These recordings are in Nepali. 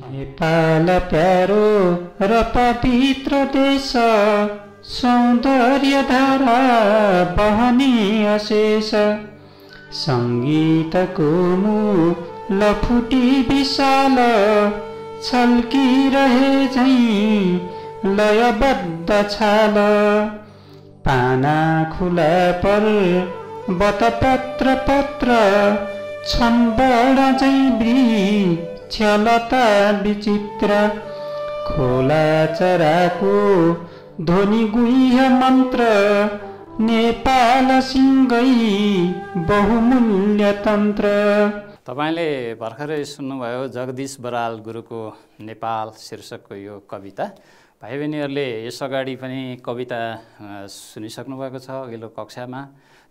नेपाल प्यारो र पवित्र देश सौन्दर्य धारा बहनी अशेष सङ्गीतको मु लफुटी विशाल रहे झै लयबद्ध छाल पाना खुला पर बत पत्र पत्र छम्बड झै क्षमता विचित्र खोला चराको ध्वनि गुह्य मन्त्र नेपाल सिङ्गै बहुमूल्य तन्त्र तपाईँले भर्खरै सुन्नुभयो जगदीश बराल गुरुको नेपाल शीर्षकको यो कविता भाइ बहिनीहरूले अगाडि पनि कविता सुनिसक्नु भएको छ अघिल्लो कक्षामा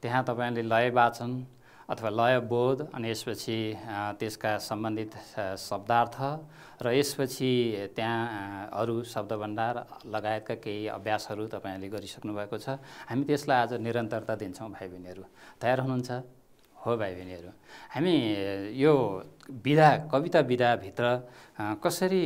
त्यहाँ तपाईँले लय वाचन अथवा लयबोध अनि यसपछि त्यसका सम्बन्धित शब्दार्थ र यसपछि त्यहाँ अरू शब्दभण्डार लगायतका केही अभ्यासहरू तपाईँहरूले गरिसक्नु भएको छ हामी त्यसलाई आज निरन्तरता दिन्छौँ भाइ बहिनीहरू तयार हुनुहुन्छ हो भाइ बहिनीहरू हामी यो विधा कविता विधाभित्र कसरी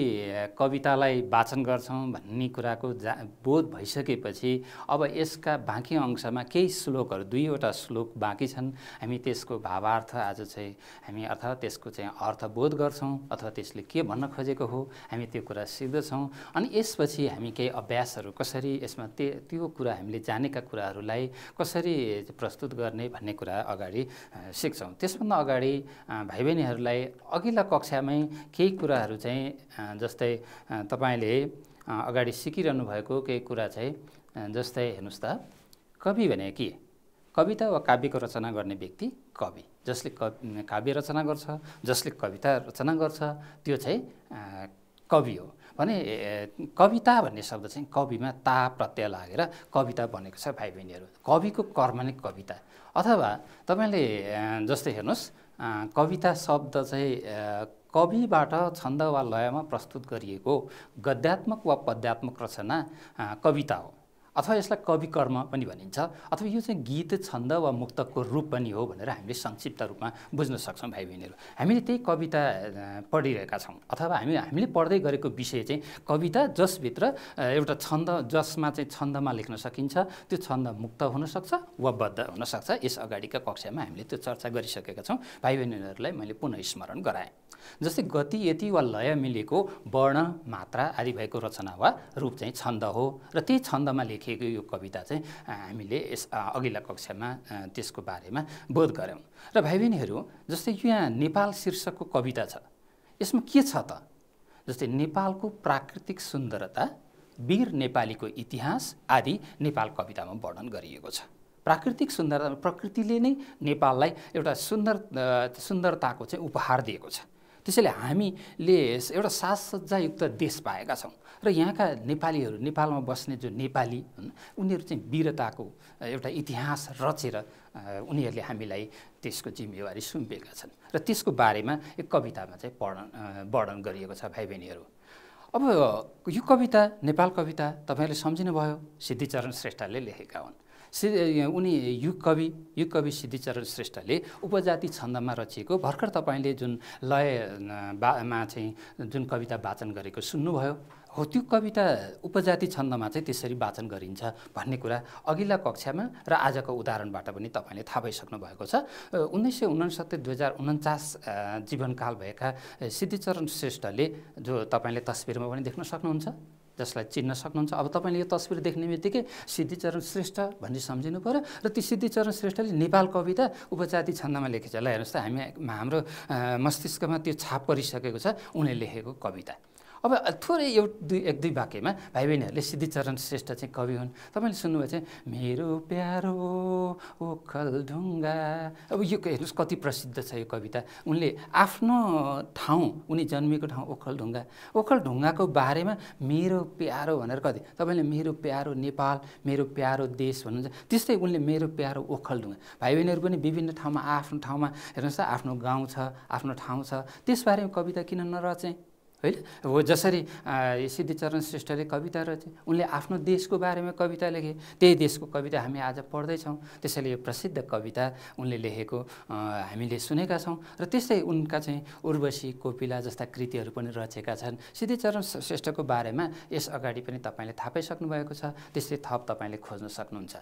कवितालाई वाचन गर्छौँ भन्ने कुराको जा बोध भइसकेपछि अब यसका बाँकी अंशमा केही श्लोकहरू दुईवटा श्लोक बाँकी छन् हामी त्यसको भावार्थ आज चाहिँ हामी अर्थात् त्यसको चाहिँ अर्थबोध गर्छौँ अथवा त्यसले के भन्न खोजेको हो हामी त्यो कुरा सिक्दछौँ अनि यसपछि हामी केही अभ्यासहरू कसरी यसमा त्यो त्यो कुरा हामीले जानेका कुराहरूलाई कसरी प्रस्तुत गर्ने भन्ने कुरा अगाडि सिक्छौँ त्यसभन्दा अगाडि भाइ बहिनीहरूलाई अघिल्ला कक्षामै केही कुराहरू चाहिँ जस्तै तपाईँले अगाडि सिकिरहनु भएको केही कुरा चाहिँ जस्तै हेर्नुहोस् त कवि भने के कविता वा काव्यको रचना गर्ने व्यक्ति कवि जसले काव्य रचना गर्छ जसले कविता रचना गर्छ त्यो चाहिँ कवि हो भने कविता भन्ने शब्द चाहिँ कविमा ता प्रत्यय लागेर कविता बनेको छ भाइ बहिनीहरू कविको कर्म नै कविता अथवा तपाईँले जस्तै हेर्नुहोस् कविता शब्द चाहिँ कविबाट छन्द वा लयमा प्रस्तुत गरिएको गद्यात्मक वा पद्यात्मक रचना कविता हो अथवा यसलाई कवि कर्म पनि भनिन्छ अथवा यो चाहिँ गीत छन्द वा मुक्तकको रूप पनि हो भनेर हामीले संक्षिप्त रूपमा बुझ्न सक्छौँ भाइ बहिनीहरू हामीले त्यही कविता पढिरहेका छौँ अथवा हामी हामीले पढ्दै गरेको विषय चाहिँ कविता जसभित्र एउटा छन्द जसमा चाहिँ छन्दमा लेख्न सकिन्छ त्यो छन्द मुक्त हुनसक्छ वा बद्ध हुनसक्छ यस अगाडिका कक्षामा हामीले त्यो चर्चा गरिसकेका छौँ भाइ बहिनीहरूलाई मैले पुनः स्मरण गराएँ जस्तै गति यति वा लय मिलेको वर्ण मात्रा आदि भएको रचना वा रूप चाहिँ छन्द हो र त्यही छन्दमा लेखे लेखिएको यो कविता चाहिँ हामीले यस अघिल्ला कक्षामा त्यसको बारेमा बोध गऱ्यौँ र भाइ बहिनीहरू जस्तै यो यहाँ नेपाल शीर्षकको कविता छ यसमा के छ त जस्तै नेपालको प्राकृतिक सुन्दरता वीर नेपालीको इतिहास आदि नेपाल कवितामा वर्णन गरिएको छ प्राकृतिक सुन्दरता प्रकृतिले नै नेपाललाई एउटा सुन्दर सुन्दरताको चाहिँ उपहार दिएको छ त्यसैले हामीले एउटा साज देश पाएका छौँ र यहाँका नेपालीहरू नेपालमा बस्ने जो नेपाली हुन् उनीहरू चाहिँ वीरताको एउटा इतिहास रचेर उनीहरूले हामीलाई त्यसको जिम्मेवारी सुम्पेका छन् र त्यसको बारेमा एक कवितामा चाहिँ पढन वर्णन गरिएको छ भाइ बहिनीहरू अब यो कविता नेपाल कविता तपाईँहरूले सम्झिनुभयो सिद्धिचरण श्रेष्ठले लेखेका हुन् उनी युग कवि युग कवि सिद्धिचरण श्रेष्ठले उपजाति छन्दमा रचिएको भर्खर तपाईँले जुन लय बामा चाहिँ जुन कविता वाचन गरेको सुन्नुभयो हो त्यो कविता उपजाति छन्दमा चाहिँ त्यसरी वाचन गरिन्छ भन्ने कुरा अघिल्ला कक्षामा र आजको उदाहरणबाट पनि तपाईँले थाहा भइसक्नु भएको छ उन्नाइस सय उनासत्तरी दुई हजार उन्चास जीवनकाल भएका सिद्धिचरण श्रेष्ठले जो तपाईँले तस्विरमा पनि देख्न सक्नुहुन्छ जसलाई चिन्न सक्नुहुन्छ अब तपाईँले यो तस्विर देख्ने बित्तिकै सिद्धिचरण श्रेष्ठ भन्ने सम्झिनु पऱ्यो र ती सिद्धिचरण श्रेष्ठले नेपाल कविता उपजाति छन्दमा लेखेको छ ल हेर्नुहोस् त हामी हाम्रो मस्तिष्कमा त्यो छाप परिसकेको छ उनले लेखेको कविता अब थोरै एउटा दुई एक दुई वाक्यमा भाइ बहिनीहरूले सिद्धिचरण श्रेष्ठ चाहिँ कवि हुन् तपाईँले सुन्नुभयो चाहिँ मेरो प्यारो ओखल ढुङ्गा अब यो हेर्नुहोस् कति प्रसिद्ध छ यो कविता उनले आफ्नो ठाउँ उनी जन्मेको ठाउँ ओखल ढुङ्गा ओखल ढुङ्गाको बारेमा मेरो प्यारो भनेर कति तपाईँले मेरो प्यारो नेपाल मेरो प्यारो देश भन्नुहुन्छ त्यस्तै उनले मेरो प्यारो ओखल ढुङ्गा भाइ बहिनीहरू पनि विभिन्न ठाउँमा आफ्नो ठाउँमा हेर्नुहोस् त आफ्नो गाउँ छ आफ्नो ठाउँ छ त्यसबारेमा कविता किन नरचेँ होइन हो जसरी सिद्धिचरण श्रेष्ठले कविता रचे उनले आफ्नो देशको बारेमा कविता लेखे त्यही देशको कविता हामी आज पढ्दैछौँ त्यसैले यो प्रसिद्ध कविता उनले लेखेको हामीले सुनेका छौँ र त्यस्तै उनका चाहिँ उर्वशी कोपिला जस्ता कृतिहरू पनि रचेका छन् सिद्धिचरण श्रेष्ठको बारेमा यस अगाडि पनि तपाईँले थाहा पाइसक्नु भएको छ त्यस्तै थप तपाईँले खोज्न सक्नुहुन्छ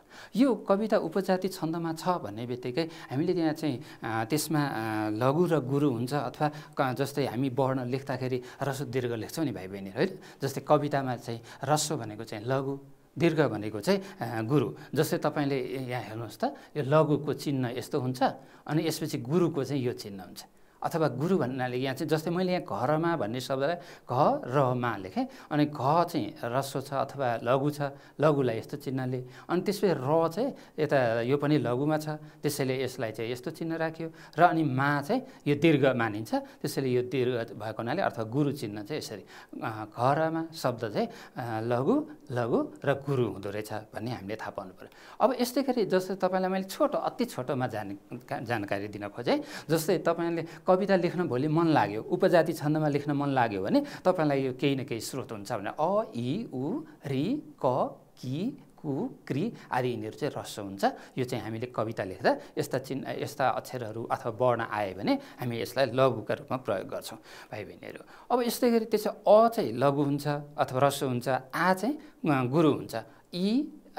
यो कविता उपजाति छन्दमा छ भन्ने बित्तिकै हामीले त्यहाँ चाहिँ त्यसमा लघु र गुरु हुन्छ अथवा जस्तै हामी वर्ण लेख्दाखेरि र रसो दीर्घ लेख्छौँ नि भाइ बहिनीहरू होइन जस्तै कवितामा चाहिँ रसो भनेको चाहिँ लघु दीर्घ भनेको चाहिँ गुरु जस्तै तपाईँले यहाँ हेर्नुहोस् त यो लघुको चिन्ह यस्तो हुन्छ अनि यसपछि गुरुको चाहिँ यो चिन्ह हुन्छ अथवा गुरु भन्नाले यहाँ चाहिँ जस्तै मैले यहाँ घरमा भन्ने शब्दलाई घ र मा लेखेँ अनि घ चाहिँ रसो छ अथवा लघु छ लघुलाई यस्तो चिन्हले अनि त्यसपछि र चाहिँ यता यो पनि लघुमा छ त्यसैले यसलाई चाहिँ यस्तो चिन्ह राख्यो र अनि मा चाहिँ यो दीर्घ मानिन्छ त्यसैले यो दीर्घ भएको हुनाले अर्थात् गुरु चिन्ह चाहिँ यसरी घरमा शब्द चाहिँ लघु लघु र गुरु हुँदो रहेछ भन्ने हामीले थाहा पाउनु पऱ्यो अब यस्तै गरी जस्तै तपाईँलाई मैले छोटो अति छोटोमा जान जानकारी दिन खोजेँ जस्तै तपाईँले कविता लेख्न भोलि मन लाग्यो उपजाति छन्दमा लेख्न मन लाग्यो भने तपाईँलाई यो केही न केही स्रोत हुन्छ भने अ इ उ रि क कि कु क्रि आदि यिनीहरू चाहिँ ह्रस्व हुन्छ यो चाहिँ हामीले कविता लेख्दा यस्ता चिन्ह यस्ता अक्षरहरू अथवा वर्ण आयो भने हामी यसलाई लघुका रूपमा प्रयोग गर्छौँ भाइ बहिनीहरू अब यस्तै गरी त्यसो अ चाहिँ लघु हुन्छ अथवा ह्रस्व हुन्छ आ चाहिँ गुरु हुन्छ इ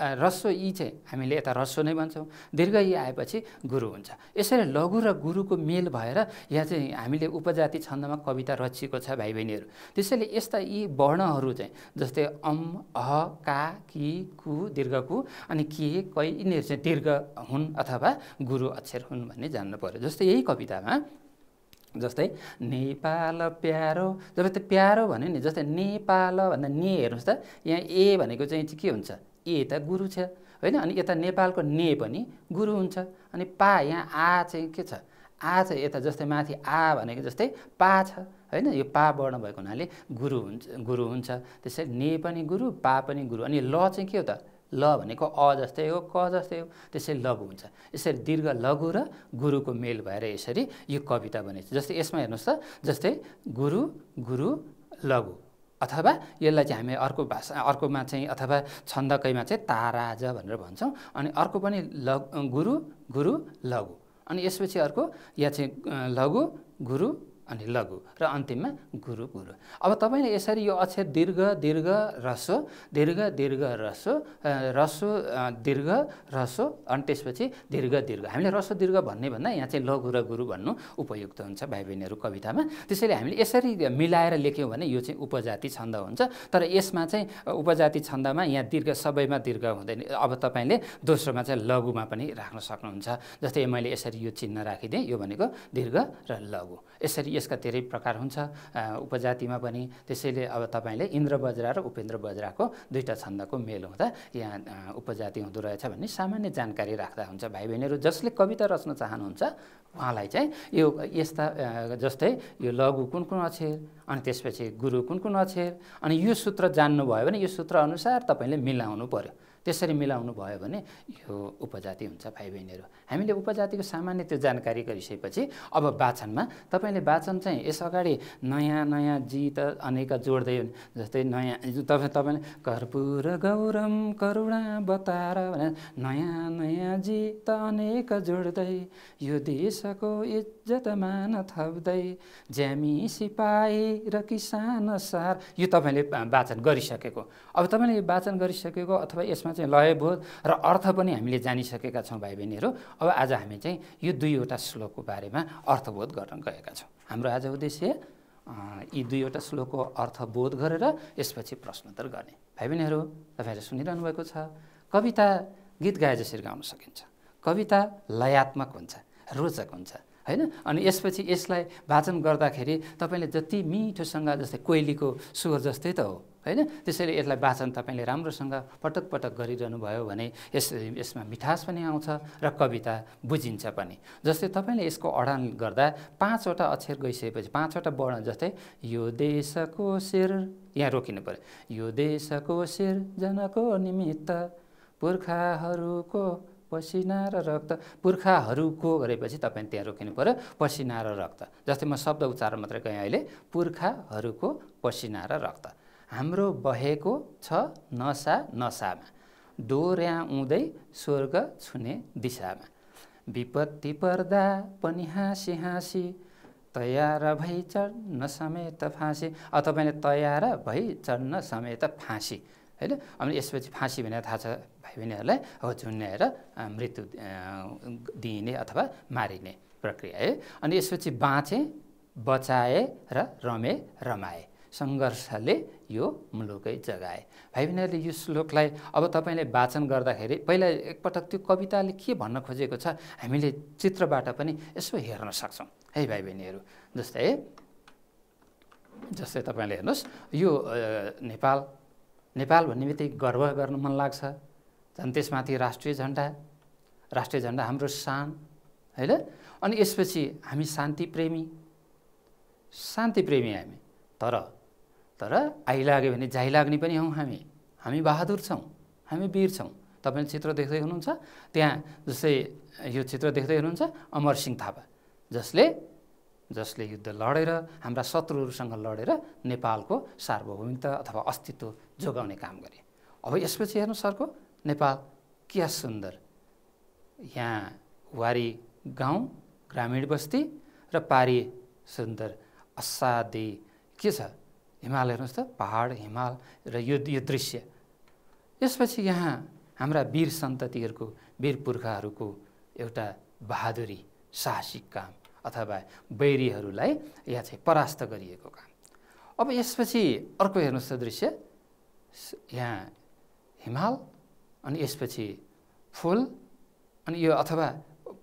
रस्व यी चाहिँ हामीले यता रस्व नै भन्छौँ दीर्घ यी आएपछि गुरु हुन्छ यसरी लघु र गुरुको मेल भएर यहाँ चाहिँ हामीले उपजाति छन्दमा कविता रचिएको छ भाइ बहिनीहरू त्यसैले यस्ता यी वर्णहरू चाहिँ जस्तै अम अह का कि कु दीर्घ कु अनि के कै यिनीहरू चाहिँ दीर्घ हुन् अथवा गुरु अक्षर हुन् भन्ने जान्नु पऱ्यो जस्तै यही कवितामा जस्तै नेपाल प्यारो जब त्यो प्यारो भन्यो नि जस्तै नेपाल भन्दा ने हेर्नुहोस् त यहाँ ए भनेको चाहिँ के हुन्छ ए यता गुरु छ होइन अनि यता नेपालको ने पनि गुरु हुन्छ अनि पा यहाँ आ चाहिँ के छ आ चाहिँ यता जस्तै माथि आ भनेको जस्तै पा छ होइन यो पा वर्ण भएको हुनाले गुरु हुन्छ गुरु हुन्छ त्यसरी ने पनि गुरु पा पनि गुरु अनि ल चाहिँ के हो त ल भनेको अ जस्तै हो क जस्तै हो त्यसै लघु हुन्छ यसरी दीर्घ लघु र गुरुको मेल भएर यसरी यो कविता बनेको जस्तै यसमा हेर्नुहोस् त जस्तै गुरु गुरु लघु अथवा यसलाई चाहिँ हामी अर्को भाषा अर्कोमा चाहिँ अथवा छन्दकैमा चाहिँ ताराज भनेर भन्छौँ अनि अर्को पनि लघ गुरु गुरु लघु अनि यसपछि अर्को या चाहिँ लघु गुरु अनि लघु र अन्तिममा गुरु गुरु अब तपाईँले यसरी यो अक्षर दीर्घ दीर्घ रसो दीर्घ दीर्घ रसो रसो दीर्घ रसो अनि त्यसपछि दीर्घ दीर्घ हामीले रसो दीर्घ भन्ने भन्दा यहाँ चाहिँ लघु र गुरु भन्नु उपयुक्त हुन्छ भाइ बहिनीहरू कवितामा त्यसैले हामीले यसरी मिलाएर लेख्यौँ भने यो चाहिँ उपजाति छन्द हुन्छ तर यसमा चाहिँ उपजाति छन्दमा यहाँ दीर्घ सबैमा दीर्घ हुँदैन अब तपाईँले दोस्रोमा चाहिँ लघुमा पनि राख्न सक्नुहुन्छ जस्तै मैले यसरी यो चिन्ह राखिदिएँ यो भनेको दीर्घ र लघु यसरी यसका धेरै प्रकार हुन्छ उपजातिमा पनि त्यसैले अब तपाईँले इन्द्र बज्रा र उपेन्द्र बज्राको दुईवटा छन्दको मेल हुँदा यहाँ उपजाति हुँदो रहेछ भन्ने सामान्य जानकारी राख्दा हुन्छ भाइ बहिनीहरू जसले कविता रच्न चाहनुहुन्छ उहाँलाई चाहिँ यो यस्ता जस्तै यो लघु कुन कुन अक्षर अनि त्यसपछि गुरु कुन कुन अक्षर अनि यो सूत्र जान्नुभयो भने यो सूत्र अनुसार तपाईँले मिलाउनु पऱ्यो त्यसरी मिलाउनु भयो भने यो उपजाति हुन्छ भाइ बहिनीहरू हामीले उपजातिको सामान्य त्यो जानकारी गरिसकेपछि अब वाचनमा तपाईँले वाचन चाहिँ यस अगाडि नयाँ नयाँ जित अनेक जोड्दै जस्तै नयाँ तपाईँ तपाईँले कर्पुर गौरम करुणा बतार भने नयाँ नयाँ जित अनेक जोड्दै यो देशको इज्जत मान थप्दै ज्यामी सिपाही र किसान सार यो तपाईँले वाचन गरिसकेको अब तपाईँले यो वाचन गरिसकेको अथवा यसमा चाहिँ लयबोध र अर्थ पनि हामीले जानिसकेका छौँ भाइ बहिनीहरू अब आज हामी चाहिँ यो दुईवटा श्लोकको बारेमा अर्थबोध गर्न गएका छौँ हाम्रो आज उद्देश्य यी दुईवटा श्लोकको अर्थबोध गरेर यसपछि प्रश्नोत्तर गर्ने भाइ बहिनीहरू तपाईँहरू सुनिरहनु भएको छ कविता गीत गाए जसरी गाउन सकिन्छ कविता लयात्मक हुन्छ रोचक हुन्छ होइन अनि यसपछि यसलाई वाचन गर्दाखेरि तपाईँले जति मिठोसँग जस्तै कोइलीको स्वर जस्तै त हो होइन त्यसैले यसलाई वाचन तपाईँले राम्रोसँग पटक पटक गरिरहनु भयो भने यस यसमा मिठास पनि आउँछ र कविता बुझिन्छ पनि जस्तै तपाईँले यसको अडान गर्दा पाँचवटा अक्षर गइसकेपछि पाँचवटा वर्ण जस्तै यो देशको शिर यहाँ रोकिनु पऱ्यो यो देशको शिर जनको निमित्त पुर्खाहरूको पसिना र रक्त पुर्खाहरूको गरेपछि तपाईँ त्यहाँ रोकिनु पऱ्यो पसिना र रक्त जस्तै म शब्द उच्चारण मात्रै गएँ अहिले पुर्खाहरूको पसिना र रक्त हाम्रो बहेको छ नसा नसामा डोर्या स्वर्ग छुने दिशामा विपत्ति पर्दा पनि हाँसी हाँसी तयार भई चढ्न समेत फाँसी अब तपाईँले तयार भई चढ्न समेत फाँसी होइन अनि यसपछि फाँसी भनेर थाहा छ भाइ बहिनीहरूलाई हो झुन्याएर मृत्यु दिइने अथवा मारिने प्रक्रिया है अनि यसपछि बाँचे बचाए र रमे रमाए सङ्घर्षले यो मुलुकै जगाए भाइ बहिनीहरूले यो श्लोकलाई अब तपाईँले वाचन गर्दाखेरि पहिला एकपटक त्यो कविताले के भन्न खोजेको छ हामीले चित्रबाट पनि यसो हेर्न सक्छौँ है भाइ बहिनीहरू जस्तै जस्तै तपाईँले हेर्नुहोस् यो नेपाल नेपाल भन्ने बित्तिकै गर्व गर्नु मन लाग्छ झन् त्यसमाथि राष्ट्रिय झन्डा राष्ट्रिय झन्डा हाम्रो शान होइन अनि यसपछि हामी शान्तिप्रेमी शान्तिप्रेमी हामी तर तर आइलाग्यो भने जाइ लाग्ने पनि हौँ हामी हामी बहादुर छौँ हामी वीर छौँ तपाईँले चित्र देख्दै हुनुहुन्छ त्यहाँ जस्तै यो चित्र देख्दै हुनुहुन्छ अमरसिंह थापा जसले जसले युद्ध लडेर हाम्रा शत्रुहरूसँग लडेर नेपालको सार्वभौमिकता अथवा अस्तित्व जोगाउने काम गरे अब यसपछि हेर्नु सरको नेपाल क्या सुन्दर यहाँ वारी गाउँ ग्रामीण बस्ती र पारी सुन्दर असाध्यै के छ हिमाल हेर्नुहोस् त पहाड हिमाल र यो यो दृश्य यसपछि यहाँ हाम्रा वीर सन्ततिहरूको वीर पुर्खाहरूको एउटा बहादुरी साहसिक काम अथवा बैरीहरूलाई यहाँ चाहिँ परास्त गरिएको काम अब यसपछि अर्को हेर्नुहोस् त दृश्य यहाँ हिमाल अनि यसपछि फुल अनि यो अथवा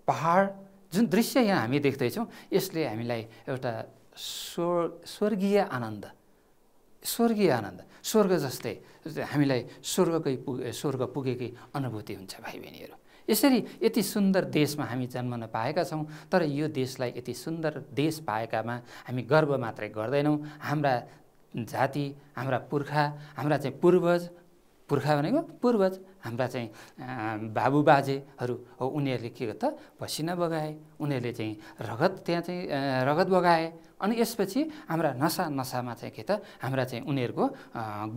पहाड जुन दृश्य यहाँ हामी देख्दैछौँ यसले हामीलाई एउटा स्वर स्वर्गीय आनन्द स्वर्गीय आनन्द स्वर्ग जस्तै हामीलाई स्वर्गकै पुगे स्वर्ग पुगेकै अनुभूति हुन्छ भाइ बहिनीहरू यसरी यति सुन्दर देशमा हामी जन्मन पाएका छौँ तर यो देशलाई यति सुन्दर देश पाएकामा हामी गर्व मात्रै गर्दैनौँ हाम्रा जाति हाम्रा पुर्खा हाम्रा चाहिँ पूर्वज पुर्खा भनेको पूर्वज हाम्रा चाहिँ बाबुबाजेहरू हो उनीहरूले के त पसिना बगाए उनीहरूले चाहिँ रगत त्यहाँ चाहिँ रगत बगाए अनि यसपछि हाम्रा नसा नसामा चाहिँ के त हाम्रा चाहिँ उनीहरूको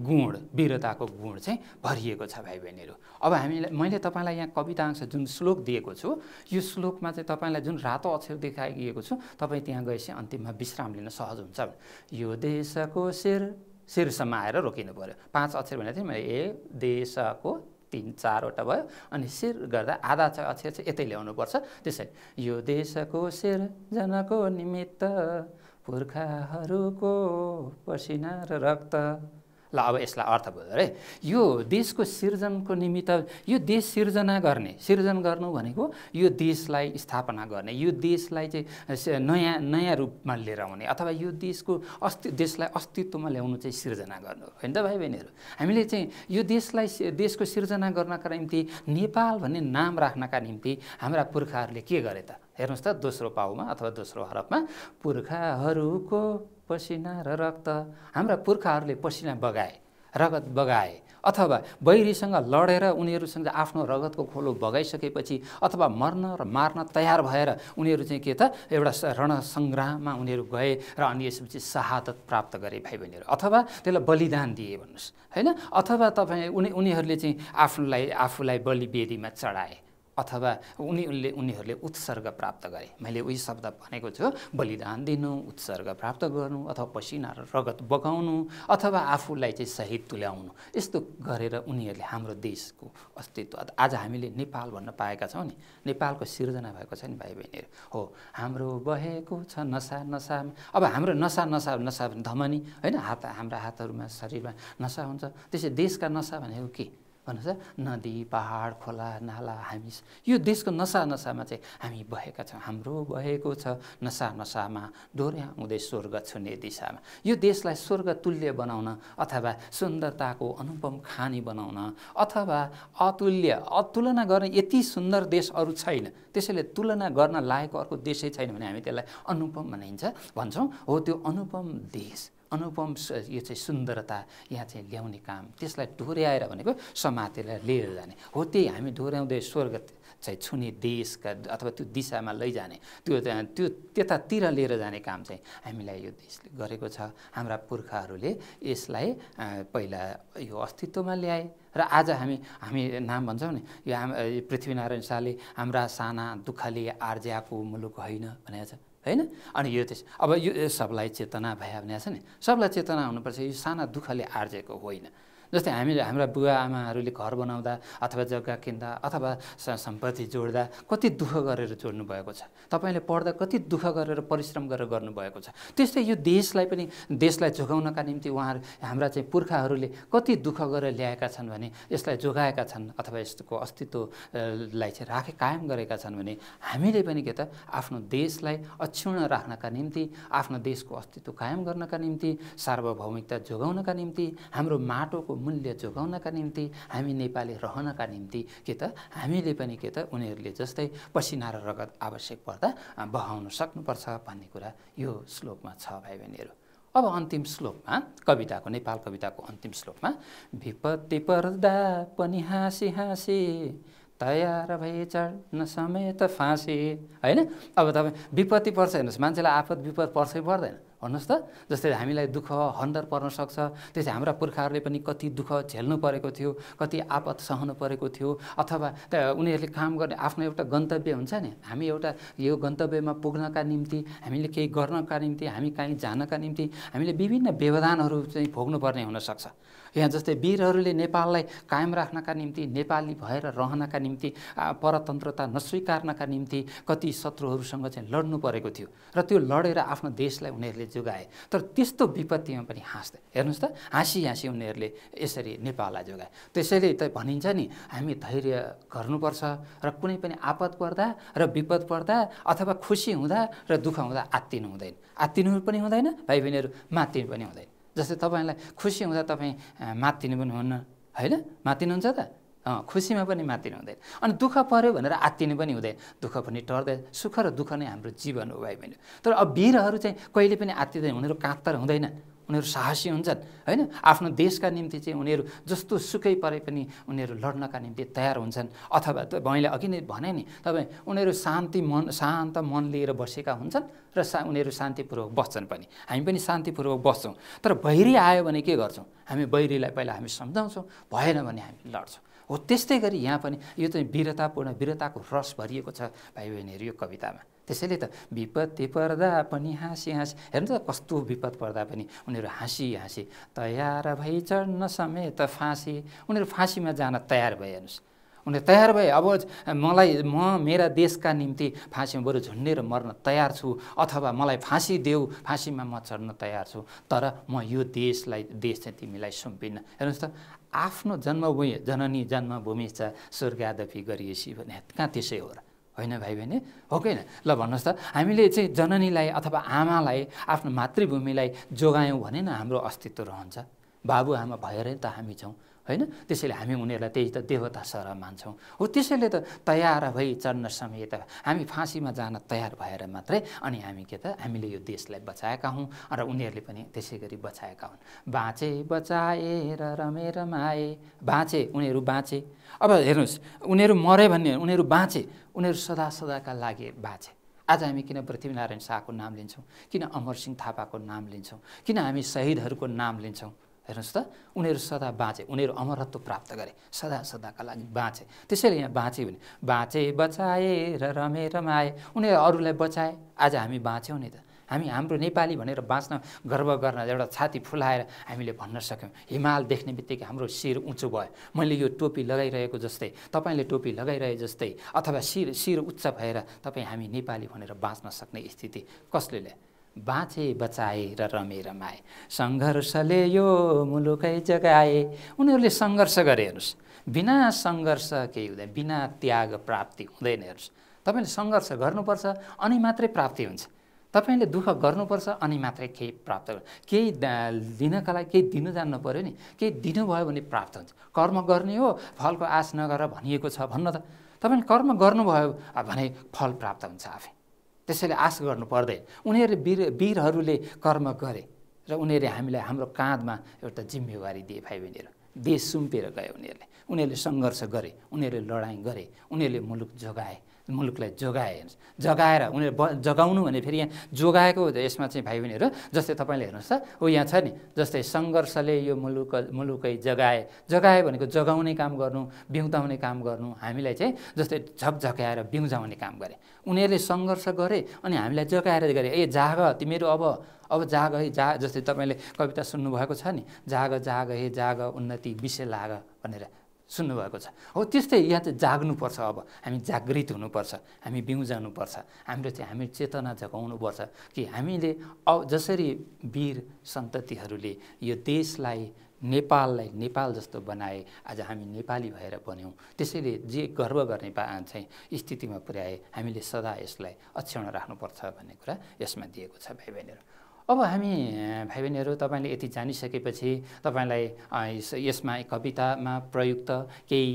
गुण वीरताको गुण चाहिँ भरिएको छ भाइ बहिनीहरू अब हामीलाई मैले तपाईँलाई यहाँ कवितांश जुन श्लोक दिएको छु यो श्लोकमा चाहिँ तपाईँलाई जुन रातो अक्षर देखाइएको छु तपाईँ त्यहाँ गएपछि अन्तिममा विश्राम लिन सहज हुन्छ यो देशको शिर शिरसम्म आएर रोकिनु पऱ्यो पाँच अक्षर भनेको थिएँ मैले ए देशको तिन चारवटा भयो अनि शिर गर्दा आधा अक्षर चाहिँ यतै ल्याउनुपर्छ त्यसरी यो देशको शिर जनको निमित्त पुर्खाहरूको पसिना र रक्त ल अब यसलाई अर्थ बुझ्यो अरे यो देशको सिर्जनको निमित्त यो देश सिर्जना गर्ने सिर्जन गर्नु भनेको यो देशलाई स्थापना गर्ने यो देशलाई चाहिँ नयाँ नयाँ रूपमा लिएर आउने अथवा यो देशको अस्ति देशलाई अस्तित्वमा ल्याउनु चाहिँ सिर्जना गर्नु होइन त भाइ बहिनीहरू हामीले चाहिँ यो देशलाई देशको सिर्जना गर्नका निम्ति नेपाल भन्ने नाम राख्नका निम्ति हाम्रा पुर्खाहरूले के गरे त हेर्नुहोस् त दोस्रो पाउमा अथवा दोस्रो हरफमा पुर्खाहरूको पसिना र रक्त हाम्रा पुर्खाहरूले पसिना बगाए रगत बगाए अथवा बैरीसँग लडेर उनीहरूसँग आफ्नो रगतको खोलो बगाइसकेपछि अथवा मर्न र मार्न तयार भएर उनीहरू चाहिँ के त एउटा रणसङ्ग्राममा उनीहरू गए र अनि यसपछि शहादत प्राप्त गरे भाइ बहिनीहरू अथवा त्यसलाई बलिदान दिए भन्नुहोस् होइन अथवा तपाईँ उनी उनीहरूले चाहिँ आफूलाई आफूलाई बलिबेदीमा चढाए अथवा उनीहरूले उनीहरूले उत्सर्ग प्राप्त गरे मैले उही शब्द भनेको छु बलिदान दिनु उत्सर्ग प्राप्त गर्नु अथवा पसिना रगत बगाउनु अथवा आफूलाई चाहिँ सहित तुल्याउनु यस्तो गरेर उनीहरूले हाम्रो देशको अस्तित्व आज हामीले नेपाल भन्न पाएका छौँ नि नेपालको सिर्जना भएको छ नि भाइ बहिनीहरू हो हाम्रो बहेको छ नसा नसा अब हाम्रो नसा नसा नसा धमनी होइन हात हाम्रा हातहरूमा शरीरमा नसा हुन्छ त्यसै देशका नसा भनेको के भन्नुहोस् नदी पहाड खोला नाला हामी यो देशको नसा नसामा चाहिँ हामी भएका छौँ हाम्रो भएको छ नसा नसामा डोर्या हुँदै स्वर्ग छुने दिशामा यो देशलाई स्वर्ग तुल्य बनाउन अथवा सुन्दरताको अनुपम खानी बनाउन अथवा अतुल्य अतुलना गर्ने यति सुन्दर देश अरू छैन त्यसैले तुलना गर्न लायकको अर्को देशै छैन भने हामी त्यसलाई अनुपम भनिन्छ भन्छौँ हो त्यो अनुपम देश अनुपम यो चाहिँ सुन्दरता यहाँ चाहिँ ल्याउने काम त्यसलाई डोर्याएर भनेको समातेर लिएर जाने हो त्यही हामी डोर्याउँदै स्वर्ग चाहिँ छुने देशका अथवा त्यो दिशामा लैजाने त्यो त्यो त्यतातिर लिएर जाने काम चाहिँ हामीलाई यो देशले गरेको छ हाम्रा पुर्खाहरूले यसलाई पहिला यो अस्तित्वमा ल्याए र आज हामी हामी नाम भन्छौँ नि यो हाम पृथ्वीनारायण शाहले हाम्रा साना दुःखले आर्ज्याको मुलुक होइन भनेको छ होइन अनि यो चाहिँ अब यो सबलाई चेतना भए भने छ नि सबलाई चेतना हुनुपर्छ यो साना दुःखले आर्जेको होइन जस्तै हामीले हाम्रा बुवा आमाहरूले घर बनाउँदा अथवा जग्गा किन्दा अथवा सम्पत्ति जोड्दा कति दुःख गरेर जोड्नु भएको छ तपाईँले पढ्दा कति दुःख गरेर परिश्रम गरेर गर्नुभएको छ त्यस्तै यो देशलाई पनि देशलाई जोगाउनका निम्ति उहाँहरू हाम्रा चाहिँ पुर्खाहरूले कति दुःख गरेर ल्याएका छन् भने यसलाई जोगाएका छन् अथवा यसको अस्तित्वलाई चाहिँ राखे कायम गरेका छन् भने हामीले पनि के त आफ्नो देशलाई अक्षुण राख्नका निम्ति आफ्नो देशको अस्तित्व कायम गर्नका निम्ति सार्वभौमिकता जोगाउनका निम्ति हाम्रो माटोको मूल्य जोगाउनका निम्ति हामी नेपाली रहनका निम्ति के त हामीले पनि के त उनीहरूले जस्तै पसिना र रगत आवश्यक पर्दा बहाउन सक्नुपर्छ भन्ने कुरा यो श्लोकमा छ भाइ बहिनीहरू अब अन्तिम श्लोकमा कविताको नेपाल कविताको अन्तिम श्लोकमा विपत्ति पर्दा पनि हाँसी हाँसी तयार भए चढ्न समेत फाँसे होइन अब तपाईँ विपत्ति पर्छ हेर्नुहोस् मान्छेलाई आफत विपद पर्छै पर्दैन भन्नुहोस् त जस्तै हामीलाई दुःख हन्डर पर्न सक्छ त्यसै हाम्रा पुर्खाहरूले पनि कति दुःख झेल्नु परेको थियो कति आपत सहनु परेको थियो अथवा उनीहरूले काम गर्ने आफ्नो एउटा गन्तव्य हुन्छ नि हामी एउटा यो गन्तव्यमा पुग्नका निम्ति हामीले केही गर्नका निम्ति हामी कहीँ जानका निम्ति हामीले विभिन्न व्यवधानहरू चाहिँ भोग्नुपर्ने हुनसक्छ यहाँ जस्तै वीरहरूले नेपाललाई कायम राख्नका निम्ति नेपाली भएर रहनका निम्ति परतन्त्रता नस्वीकार्नका निम्ति कति शत्रुहरूसँग चाहिँ लड्नु परेको थियो र त्यो लडेर आफ्नो देशलाई उनीहरूले जोगाए तर त्यस्तो विपत्तिमा पनि हाँस्दै हेर्नुहोस् त हाँसी हाँसी उनीहरूले यसरी नेपाललाई जोगाए त्यसैले त भनिन्छ नि हामी धैर्य गर्नुपर्छ र कुनै पनि आपद पर्दा र विपद पर्दा अथवा खुसी हुँदा र दुःख हुँदा आत्तिनु हुँदैन आत्तिनु पनि हुँदैन भाइ बहिनीहरू मात्तिनु पनि हुँदैन जस्तै तपाईँलाई खुसी हुँदा तपाईँ मात्तिनु पनि हुन्न होइन मात्तिनुहुन्छ त खुसीमा पनि मातिनु हुँदैन अनि दुःख पऱ्यो भनेर आत्तिनु पनि हुँदैन दुःख पनि टर्दैन सुख र दुःख नै हाम्रो जीवन हो भाइ बहिनी तर अब वीरहरू चाहिँ कहिले पनि आत्तिँदैन उनीहरू काँतर हुँदैन उनीहरू साहसी हुन्छन् होइन आफ्नो देशका निम्ति चाहिँ उनीहरू जस्तो सुकै परे पनि उनीहरू लड्नका निम्ति तयार हुन्छन् अथवा मैले अघि नै भने नि तपाईँ उनीहरू शान्ति मन शान्त मन लिएर बसेका हुन्छन् र सा उनीहरू शान्तिपूर्वक बस्छन् पनि हामी पनि शान्तिपूर्वक बस्छौँ तर बहिरी आयो भने के गर्छौँ हामी बहिरीलाई पहिला हामी सम्झाउँछौँ भएन भने हामी लड्छौँ हो त्यस्तै गरी यहाँ पनि यो चाहिँ वीरतापूर्ण वीरताको रस भरिएको छ भाइ बहिनीहरू यो कवितामा त्यसैले त विपत्ति पर्दा पनि हाँसी हाँसी हेर्नु त कस्तो विपद पर्दा पनि उनीहरू हाँसी हाँसी तयार भई चढ्न समेत फाँसी उनीहरू फाँसीमा जान तयार भए हेर्नुहोस् उनले तयार भए अब मलाई म मेरा देशका निम्ति फाँसीमा बरु झुन्डेर मर्न तयार छु अथवा मलाई फाँसी देऊ फाँसीमा म चढ्न तयार छु तर म यो देशलाई देश चाहिँ तिमीलाई सुम्पिन्न हेर्नुहोस् त आफ्नो जन्मभूमि जननी जन्मभूमि छ स्वर्गादपी गरिएसी भने कहाँ त्यसै हो र होइन भाइ बहिनी हो कि ल भन्नुहोस् त हामीले चाहिँ जननीलाई अथवा आमालाई आफ्नो मातृभूमिलाई जोगायौँ भने न हाम्रो अस्तित्व रहन्छ बाबुआमा भएरै त हामी छौँ होइन त्यसैले हामी उनीहरूलाई त्यही त देवता सर मान्छौँ हो त्यसैले त तयार भई चढ्न समेत हामी फाँसीमा जान तयार भएर मात्रै अनि हामी के त हामीले यो देशलाई बचाएका हौँ र उनीहरूले पनि त्यसै गरी बचाएका हुन् बाँचे बचाए र रमे रमाए बाँचे उनीहरू बाँचे अब हेर्नुहोस् उनीहरू मरे भन्ने उनीहरू बाँचे उनीहरू सदा सदाका लागि बाँचे आज हामी किन पृथ्वीनारायण शाहको नाम लिन्छौँ किन अमरसिंह थापाको नाम लिन्छौँ किन हामी शहीदहरूको नाम लिन्छौँ हेर्नुहोस् त उनीहरू सदा बाँचे उनीहरू अमरत्व प्राप्त गरे सदा सदाका लागि बाँचे त्यसैले यहाँ बाँचे भने बाँचे बचाए र रमे रमाए उनीहरू अरूलाई बचाए आज हामी बाँच्यौँ नि त हामी हाम्रो नेपाली भनेर बाँच्न गर्व गर्न एउटा छाती फुलाएर हामीले भन्न सक्यौँ हिमाल देख्ने बित्तिकै हाम्रो शिर उँचो भयो मैले यो टोपी लगाइरहेको जस्तै तपाईँले टोपी लगाइरहे जस्तै अथवा शिर शिर उच्च भएर तपाईँ हामी नेपाली भनेर बाँच्न सक्ने स्थिति कसले ल्याए बाँचे बचाए र रमे रमाए सङ्घर्षले यो मुलुकै जगाए उनीहरूले सङ्घर्ष गरे हेर्नुहोस् बिना सङ्घर्ष केही हुँदैन बिना त्याग प्राप्ति हुँदैन हेर्नुहोस् तपाईँले सङ्घर्ष गर्नुपर्छ अनि मात्रै प्राप्ति हुन्छ तपाईँले दुःख गर्नुपर्छ अनि मात्रै केही प्राप्त केही लिनका लागि केही दिनु जान्नु पऱ्यो नि केही दिनुभयो भने प्राप्त हुन्छ कर्म गर्ने हो फलको आश नगर भनिएको छ भन्न त तपाईँले कर्म गर्नुभयो भने फल प्राप्त हुन्छ आफै त्यसैले आश गर्नु पर्दैन उनीहरू वीर वीरहरूले कर्म गरे र उनीहरूले हामीलाई हाम्रो काँधमा एउटा जिम्मेवारी दिए भाइ बहिनीहरू देश सुम्पेर गए उनीहरूले उनीहरूले सङ्घर्ष गरे उनीहरूले लडाइँ गरे उनीहरूले मुलुक जोगाए मुलुकलाई जोगाए जगाएर उनीहरू ब जगाउनु भने फेरि यहाँ जोगाएको यसमा चाहिँ भाइ बहिनीहरू जस्तै तपाईँले हेर्नुहोस् त ऊ यहाँ छ नि जस्तै सङ्घर्षले यो मुलुक मुलुकै जगाए जगाए भनेको जगाउने काम गर्नु बिउताउने काम गर्नु हामीलाई चाहिँ जस्तै झकझक्याएर बिउजाउने काम गरे उनीहरूले सङ्घर्ष गरे अनि हामीलाई जगाएर गरे ए जाग तिमीहरू अब अब जाग है जा जस्तै तपाईँले कविता सुन्नुभएको छ नि जाग जाग हे जाग उन्नति विषय लाग भनेर सुन्नुभएको छ हो त्यस्तै यहाँ चाहिँ जाग्नुपर्छ अब हामी जागृत हुनुपर्छ हामी बिउ जानुपर्छ हाम्रो चाहिँ हामी चेतना जगाउनुपर्छ कि हामीले अब जसरी वीर सन्ततिहरूले यो देशलाई नेपाललाई नेपाल जस्तो बनाए आज हामी नेपाली भएर बन्यौँ त्यसैले जे गर्व गर्ने चाहिँ स्थितिमा पुर्याए हामीले सदा यसलाई अक्षण राख्नुपर्छ भन्ने कुरा यसमा दिएको छ भाइ बहिनीहरू अब हामी भाइ बहिनीहरू तपाईँले यति जानिसकेपछि तपाईँलाई यसमा कवितामा प्रयुक्त केही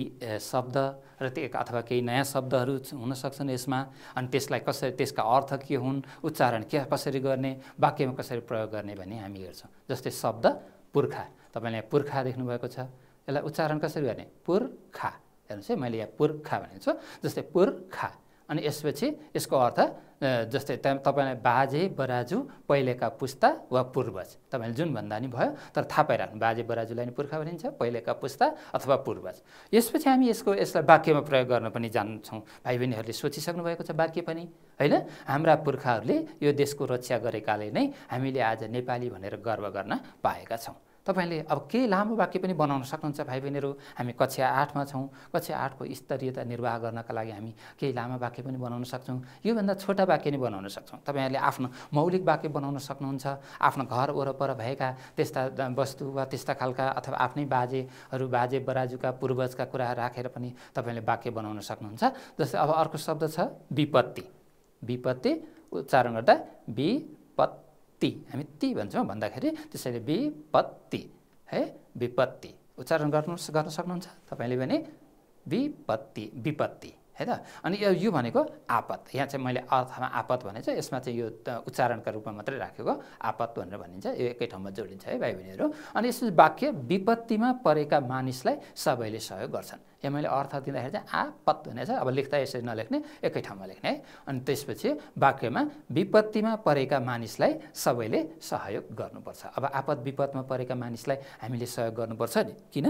शब्द र त्यो अथवा केही नयाँ शब्दहरू हुनसक्छन् यसमा अनि त्यसलाई कसरी त्यसका अर्थ के हुन् उच्चारण के कसरी गर्ने वाक्यमा कसरी प्रयोग गर्ने भन्ने हामी हेर्छौँ जस्तै शब्द पुर्खा तपाईँले यहाँ पुर्खा देख्नुभएको छ यसलाई उच्चारण कसरी गर्ने पुर्खा हेर्नुहोस् है मैले यहाँ पुर्खा भनेको छु जस्तै पुर्खा अनि यसपछि यसको अर्थ जस्तै तपाईँलाई बाजे बराजु पहिलेका पुस्ता वा पूर्वज तपाईँले जुन भन्दा नि भयो तर थाहा पाइराख्नु बाजे बराजुलाई नि पुर्खा भनिन्छ पहिलेका पुस्ता अथवा पूर्वज यसपछि हामी यसको यसलाई वाक्यमा प्रयोग गर्न पनि जान्छौँ भाइ बहिनीहरूले सोचिसक्नु भएको छ वाक्य पनि होइन हाम्रा पुर्खाहरूले यो देशको रक्षा गरेकाले नै हामीले आज नेपाली भनेर गर्व गर्न पाएका छौँ तपाईँले अब केही लामो वाक्य पनि बनाउन सक्नुहुन्छ भाइ बहिनीहरू हामी कक्षा आठमा छौँ कक्षा आठको स्तरीयता निर्वाह गर्नका लागि हामी केही लामो वाक्य पनि बनाउन सक्छौँ योभन्दा छोटा वाक्य नै बनाउन सक्छौँ तपाईँहरूले आफ्नो मौलिक वाक्य बनाउन सक्नुहुन्छ आफ्नो घर वरपर भएका त्यस्ता वस्तु वा त्यस्ता खालका अथवा आफ्नै बाजेहरू बाजे बराजुका पूर्वजका कुरा राखेर पनि तपाईँले वाक्य बनाउन सक्नुहुन्छ जस्तै अब अर्को शब्द छ विपत्ति विपत्ति उच्चारण गर्दा विपत्ति ती हामी ती भन्छौँ भन्दाखेरि त्यसैले विपत्ति है विपत्ति उच्चारण गर्नु गर्न सक्नुहुन्छ तपाईँले भने विपत्ति विपत्ति है त अनि यो भनेको आपत यहाँ चाहिँ मैले अर्थमा आपत भने चाहिँ यसमा चाहिँ यो उच्चारणका रूपमा मात्रै राखेको आपत भनेर भनिन्छ यो एकै ठाउँमा जोडिन्छ है भाइ बहिनीहरू अनि यसपछि वाक्य विपत्तिमा परेका मानिसलाई सबैले सहयोग गर्छन् यहाँ मैले अर्थ दिँदाखेरि चाहिँ आपत भनेछ अब लेख्दा यसरी नलेख्ने एकै ठाउँमा लेख्ने है अनि त्यसपछि वाक्यमा विपत्तिमा परेका मानिसलाई सबैले सहयोग गर्नुपर्छ अब आपत विपत्मा परेका मानिसलाई हामीले सहयोग गर्नुपर्छ नि किन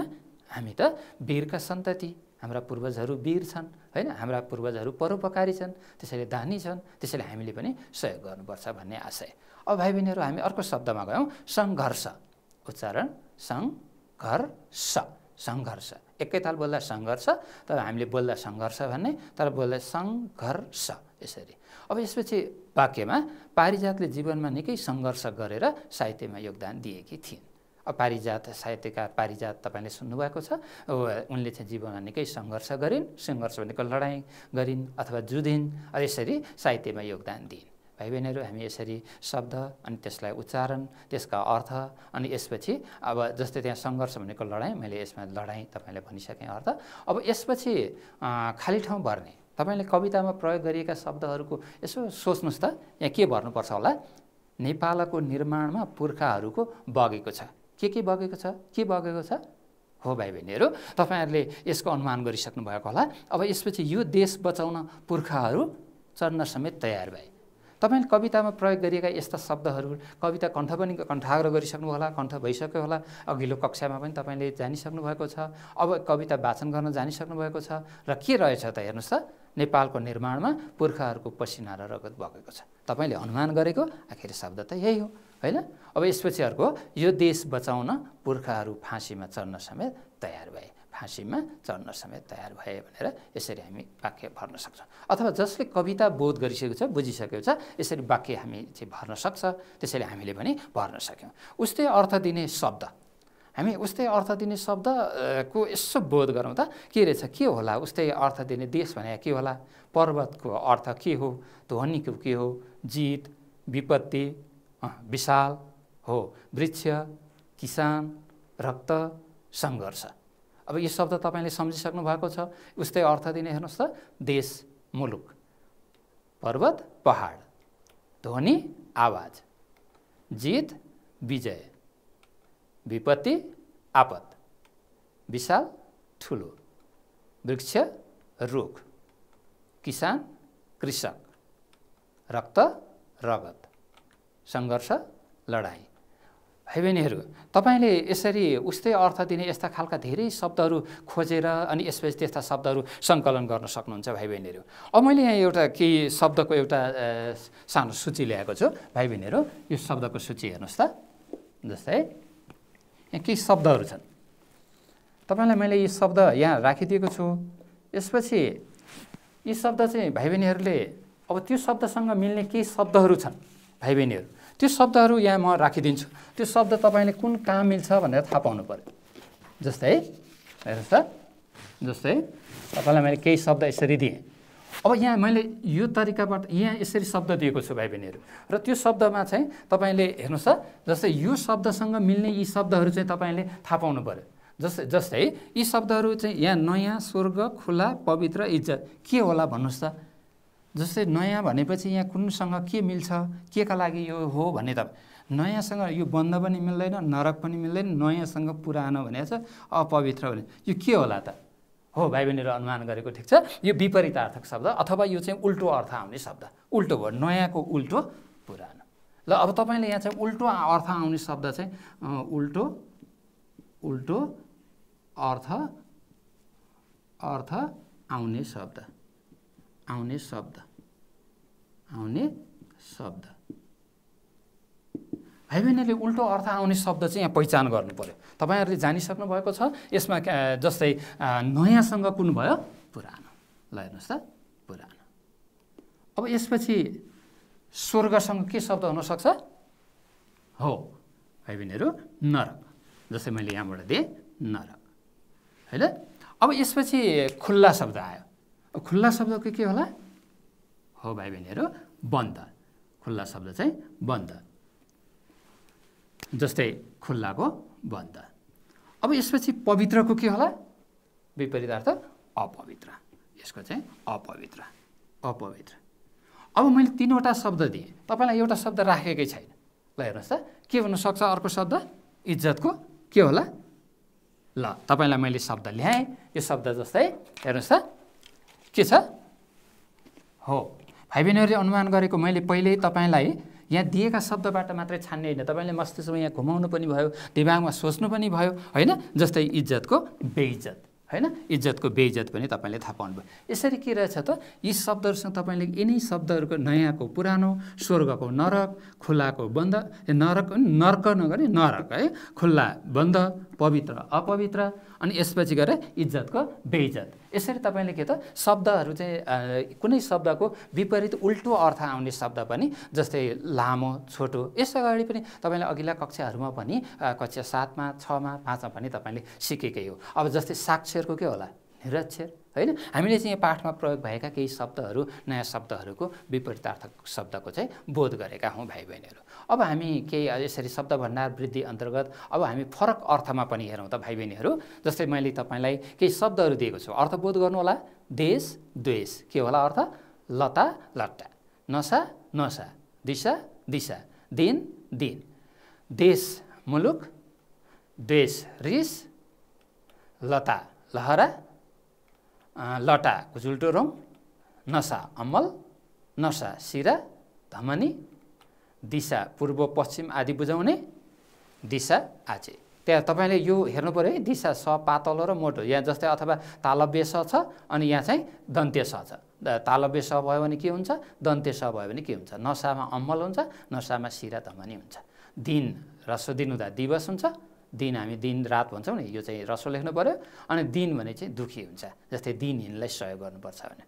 हामी त वीरका सन्तति हाम्रा पूर्वजहरू वीर छन् होइन हाम्रा पूर्वजहरू परोपकारी छन् त्यसैले दानी छन् त्यसैले हामीले पनि सहयोग गर्नुपर्छ भन्ने आशय अब भाइ बहिनीहरू हामी अर्को शब्दमा गयौँ सङ्घर्ष उच्चारण सङ्घर्ष सङ्घर्ष एकैताल बोल्दा सङ्घर्ष तर हामीले बोल्दा सङ्घर्ष भन्ने तर बोल्दा सङ्घर्ष यसरी अब यसपछि वाक्यमा पारिजातले जीवनमा निकै सङ्घर्ष गरेर साहित्यमा योगदान दिएकी थिइन् पारिजात साहित्यकार पारिजात तपाईँले सुन्नुभएको छ उनले चाहिँ जीवनमा निकै सङ्घर्ष गरिन् सङ्घर्ष भनेको लडाइँ गरिन् अथवा जुधिन् यसरी साहित्यमा योगदान दिइन् भाइ बहिनीहरू हामी यसरी शब्द अनि त्यसलाई उच्चारण त्यसका अर्थ अनि यसपछि अब जस्तै त्यहाँ सङ्घर्ष भनेको लडाइँ मैले यसमा लडाइँ तपाईँले भनिसकेँ अर्थ अब यसपछि खाली ठाउँ भर्ने तपाईँले कवितामा प्रयोग गरिएका शब्दहरूको यसो सोच्नुहोस् त यहाँ के भर्नुपर्छ होला नेपालको निर्माणमा पुर्खाहरूको बगेको छ के के बगेको छ के बगेको छ हो भाइ बहिनीहरू तपाईँहरूले यसको अनुमान गरिसक्नु भएको होला अब यसपछि यो देश बचाउन पुर्खाहरू चढ्न समेत तयार भए तपाईँले कवितामा प्रयोग गरिएका यस्ता शब्दहरू कविता कण्ठ पनि कण्ठाग्र गरिसक्नु होला कण्ठ भइसक्यो होला अघिल्लो कक्षामा पनि तपाईँले जानिसक्नु भएको छ अब कविता वाचन गर्न जानिसक्नु भएको छ र के रहेछ त हेर्नुहोस् त नेपालको निर्माणमा पुर्खाहरूको पसिना र रगत बगेको छ तपाईँले अनुमान गरेको आखिर शब्द त यही हो होइन अब यसपछि अर्को यो देश बचाउन पुर्खाहरू फाँसीमा चढ्न समेत तयार भए फाँसीमा चढ्न समेत तयार भए भनेर यसरी हामी वाक्य भर्न सक्छौँ अथवा जसले कविता बोध गरिसकेको छ बुझिसकेको छ यसरी वाक्य हामी चाहिँ भर्न सक्छ त्यसैले हामीले पनि भर्न सक्यौँ उस्तै अर्थ दिने शब्द हामी उस्तै अर्थ दिने शब्दको यसो बोध गरौँ त के रहेछ के होला उस्तै अर्थ दिने देश भने के होला पर्वतको अर्थ के हो ध्वनिको के हो जित विपत्ति विशाल हो वृक्ष किसान रक्त सङ्घर्ष अब यो शब्द तपाईँले सम्झिसक्नु भएको छ उस्तै अर्थ दिने हेर्नुहोस् त देश मुलुक पर्वत पहाड ध्वनि आवाज जित विजय विपत्ति आपत विशाल ठुलो वृक्ष रुख किसान कृषक रक्त रगत सङ्घर्ष लडाइँ भाइ बहिनीहरू तपाईँले यसरी उस्तै अर्थ दिने यस्ता खालका धेरै शब्दहरू खोजेर अनि यसपछि त्यस्ता शब्दहरू सङ्कलन गर्न सक्नुहुन्छ भाइ बहिनीहरू अब मैले यहाँ एउटा केही शब्दको एउटा सानो सूची ल्याएको छु भाइ बहिनीहरू यो शब्दको सूची हेर्नुहोस् त जस्तै यहाँ केही शब्दहरू छन् तपाईँलाई मैले यी शब्द यहाँ राखिदिएको छु यसपछि यी शब्द चाहिँ भाइ बहिनीहरूले अब त्यो शब्दसँग मिल्ने केही शब्दहरू छन् भाइ बहिनीहरू त्यो शब्दहरू यहाँ म राखिदिन्छु त्यो शब्द तपाईँले कुन कहाँ मिल्छ भनेर थाहा पाउनु पऱ्यो जस्तै हेर्नुहोस् त जस्तै तपाईँलाई मैले केही शब्द यसरी दिएँ अब यहाँ मैले यो तरिकाबाट यहाँ यसरी शब्द दिएको छु भाइ बहिनीहरू र त्यो शब्दमा चाहिँ तपाईँले हेर्नुहोस् त जस्तै यो शब्दसँग मिल्ने यी शब्दहरू चाहिँ तपाईँले थाहा पाउनु पऱ्यो जस्तै जस्तै यी शब्दहरू चाहिँ यहाँ नयाँ स्वर्ग खुला पवित्र इज्जत के होला भन्नुहोस् त जस्तै नयाँ भनेपछि यहाँ कुनसँग के मिल्छ के का लागि यो हो भने त नयाँसँग यो बन्द पनि मिल्दैन नरक पनि मिल्दैन नयाँसँग पुरानो भने छ अपवित्र भने यो के होला त हो भाइ बहिनीहरू अनुमान गरेको ठिक छ यो विपरीतार्थक शब्द अथवा यो चाहिँ उल्टो अर्थ आउने शब्द उल्टो भयो नयाँको उल्टो पुरानो ल अब तपाईँले यहाँ चाहिँ उल्टो अर्थ आउने शब्द चाहिँ उल्टो उल्टो अर्थ अर्थ आउने शब्द आउने शब्द आउने शब्द भाइ बहिनीहरूले उल्टो अर्थ आउने शब्द चाहिँ यहाँ पहिचान गर्नु पऱ्यो तपाईँहरूले जानिसक्नु भएको छ यसमा जस्तै नयाँसँग कुन भयो पुरानो ल हेर्नुहोस् त पुरानो अब यसपछि स्वर्गसँग के शब्द हुनसक्छ हो भाइ बहिनीहरू नरक जस्तै मैले यहाँबाट दिएँ नरक होइन अब यसपछि खुल्ला शब्द आयो खुल्ला शब्दको के होला हो भाइ बहिनीहरू बन्द खुल्ला शब्द चाहिँ बन्द जस्तै खुल्लाको बन्द अब यसपछि पवित्रको के होला विपरीतार्थ अपवित्र यसको चाहिँ अपवित्र अपवित्र अब मैले तिनवटा शब्द दिएँ तपाईँलाई एउटा शब्द राखेकै छैन ल हेर्नुहोस् त के हुनसक्छ अर्को शब्द इज्जतको के होला ल तपाईँलाई मैले शब्द ल्याएँ यो शब्द जस्तै हेर्नुहोस् त के छ हो भाइ बहिनीहरूले अनुमान गरेको मैले पहिल्यै तपाईँलाई यहाँ दिएका शब्दबाट मात्रै छान्ने होइन तपाईँले मस्तिष्कमा यहाँ घुमाउनु पनि भयो दिमागमा सोच्नु पनि भयो होइन जस्तै इज्जतको बेइज्जत होइन इज्जतको बेइज्जत पनि तपाईँले थाहा पाउनुभयो यसरी के रहेछ त यी शब्दहरूसँग तपाईँले यिनै शब्दहरूको नयाँको पुरानो स्वर्गको नरक खुल्लाको बन्द नरक नर्क नगरी नरक है खुल्ला बन्द पवित्र अपवित्र अनि यसपछि गएर इज्जतको बेइज्जत यसरी तपाईँले के त शब्दहरू चाहिँ कुनै शब्दको विपरीत उल्टो अर्थ आउने शब्द पनि जस्तै लामो छोटो यस अगाडि पनि तपाईँले अघिल्ला कक्षाहरूमा पनि कक्षा सातमा छमा पाँचमा पनि तपाईँले सिकेकै हो अब जस्तै साक्षरको के होला निरक्षर होइन हामीले चाहिँ यो पाठमा प्रयोग भएका केही शब्दहरू नयाँ शब्दहरूको विपरीतार्थक शब्दको चाहिँ बोध गरेका हौँ भाइ बहिनीहरू अब हामी केही यसरी शब्द भण्डार वृद्धि अन्तर्गत अब हामी फरक अर्थमा पनि हेरौँ त भाइ बहिनीहरू जस्तै मैले तपाईँलाई केही शब्दहरू दिएको छु अर्थ बोध गर्नु होला देश द्वेष के होला अर्थ लता लट्टा नसा नसा दिशा दिशा दिन दिन देश मुलुक द्वेष रिस लता लहरा लटा झुल्टो रौँ नसा अमल नसा सिरा धमनी दिशा पूर्व पश्चिम आदि बुझाउने दिशा आचे त्यहाँ तपाईँले यो हेर्नु पऱ्यो है दिशा स पातलो र मोटो यहाँ जस्तै अथवा तालव्य स छ अनि यहाँ चाहिँ दन्त्य स छ तालव्य स भयो भने के हुन्छ दन्त्य स भयो भने के हुन्छ नसामा अम्मल हुन्छ नसामा सिरा धमनी हुन्छ दिन रसो दिन हुँदा दिवस हुन्छ दिन हामी दिन रात भन्छौँ नि यो चाहिँ रसो लेख्नु पऱ्यो अनि दिन भने चाहिँ दुःखी हुन्छ जस्तै दिन दिनहीनलाई सहयोग गर्नुपर्छ भने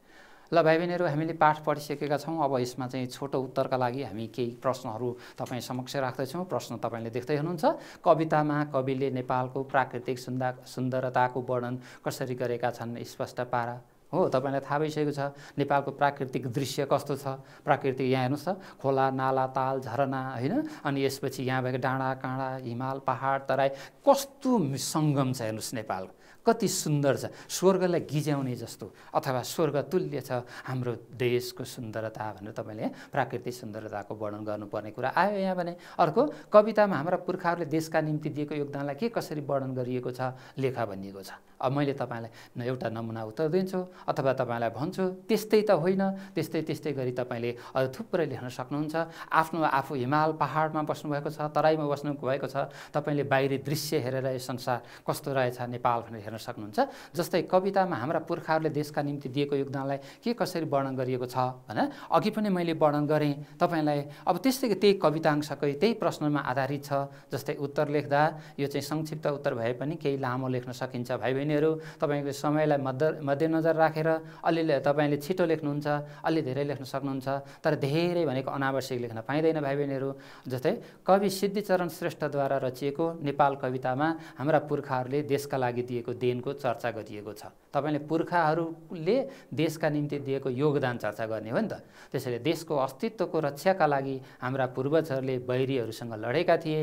ल भाइ बहिनीहरू हामीले पाठ पढिसकेका छौँ अब यसमा चाहिँ छोटो उत्तरका लागि हामी केही प्रश्नहरू तपाईँ समक्ष राख्दैछौँ प्रश्न तपाईँले देख्दै हुनुहुन्छ कवितामा कविले नेपालको प्राकृतिक सुन्दा सुन्दरताको वर्णन कसरी गरेका छन् स्पष्ट पारा हो तपाईँलाई थाहा भइसकेको छ नेपालको प्राकृतिक दृश्य कस्तो छ प्राकृतिक यहाँ हेर्नुहोस् त खोला नाला ताल झरना होइन अनि यसपछि यहाँ भएको डाँडा काँडा हिमाल पहाड तराई कस्तो सङ्गम छ हेर्नुहोस् नेपाल कति सुन्दर छ स्वर्गलाई गिज्याउने जस्तो अथवा स्वर्ग तुल्य छ हाम्रो देशको सुन्दरता भनेर तपाईँले प्राकृतिक सुन्दरताको वर्णन गर्नुपर्ने कुरा आयो यहाँ भने अर्को कवितामा हाम्रा पुर्खाहरूले देशका निम्ति दिएको योगदानलाई के कसरी वर्णन गरिएको छ लेखा भनिएको छ अब मैले तपाईँलाई एउटा नमुना उत्तर दिन्छु अथवा तपाईँलाई भन्छु त्यस्तै त होइन त्यस्तै त्यस्तै गरी तपाईँले अरू थुप्रै लेख्न सक्नुहुन्छ आफ्नो आफू हिमाल पहाडमा बस्नुभएको छ तराईमा बस्नु भएको छ तपाईँले बाहिरी दृश्य हेरेर यो संसार कस्तो रहेछ नेपाल भनेर हेर्न सक्नुहुन्छ जस्तै कवितामा हाम्रा पुर्खाहरूले देशका निम्ति दिएको योगदानलाई के कसरी वर्णन गरिएको छ भने अघि पनि मैले वर्णन गरेँ तपाईँलाई अब त्यस्तै त्यही कवितांशकै त्यही प्रश्नमा आधारित छ जस्तै उत्तर लेख्दा यो चाहिँ संक्षिप्त उत्तर भए पनि केही लामो लेख्न सकिन्छ भाइ बहिनी यिनीहरू तपाईँको समयलाई मध्य मध्यनजर राखेर अलिअलि तपाईँले छिटो लेख्नुहुन्छ अलि धेरै लेख्न सक्नुहुन्छ तर धेरै भनेको अनावश्यक लेख्न पाइँदैन भाइ बहिनीहरू जस्तै कवि सिद्धिचरण श्रेष्ठद्वारा रचिएको नेपाल कवितामा हाम्रा पुर्खाहरूले देशका लागि दिएको देनको चर्चा गरिएको छ तपाईँले पुर्खाहरूले देशका निम्ति दिएको योगदान चर्चा गर्ने हो नि त त्यसैले देशको अस्तित्वको रक्षाका लागि हाम्रा पूर्वजहरूले बैरीहरूसँग लडेका थिए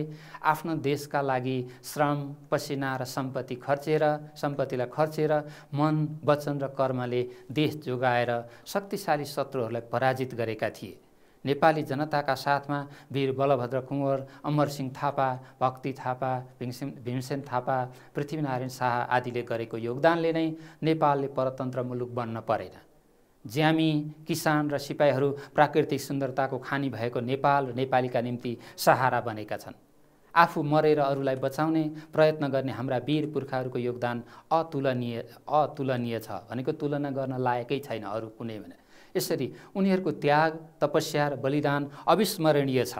आफ्नो देशका लागि श्रम पसिना र सम्पत्ति खर्चेर सम्पत्ति सम्पत्तिलाई खर्चेर मन वचन र कर्मले देश जोगाएर शक्तिशाली शत्रुहरूलाई पराजित गरेका थिए नेपाली जनताका साथमा वीर बलभद्र कुँवर अमरसिंह थापा भक्ति थापा भीमसेन भीमसेन थापा पृथ्वीनारायण शाह आदिले गरेको योगदानले नै नेपालले परतन्त्र मुलुक बन्न परेन ज्यामी किसान र सिपाहीहरू प्राकृतिक सुन्दरताको खानी भएको नेपाल र नेपालीका निम्ति सहारा बनेका छन् आफू मरेर अरूलाई बचाउने प्रयत्न गर्ने हाम्रा वीर पुर्खाहरूको योगदान अतुलनीय अतुलनीय छ भनेको तुलना गर्न लायकै छैन अरू कुनै भने यसरी उनीहरूको त्याग तपस्या र बलिदान अविस्मरणीय छ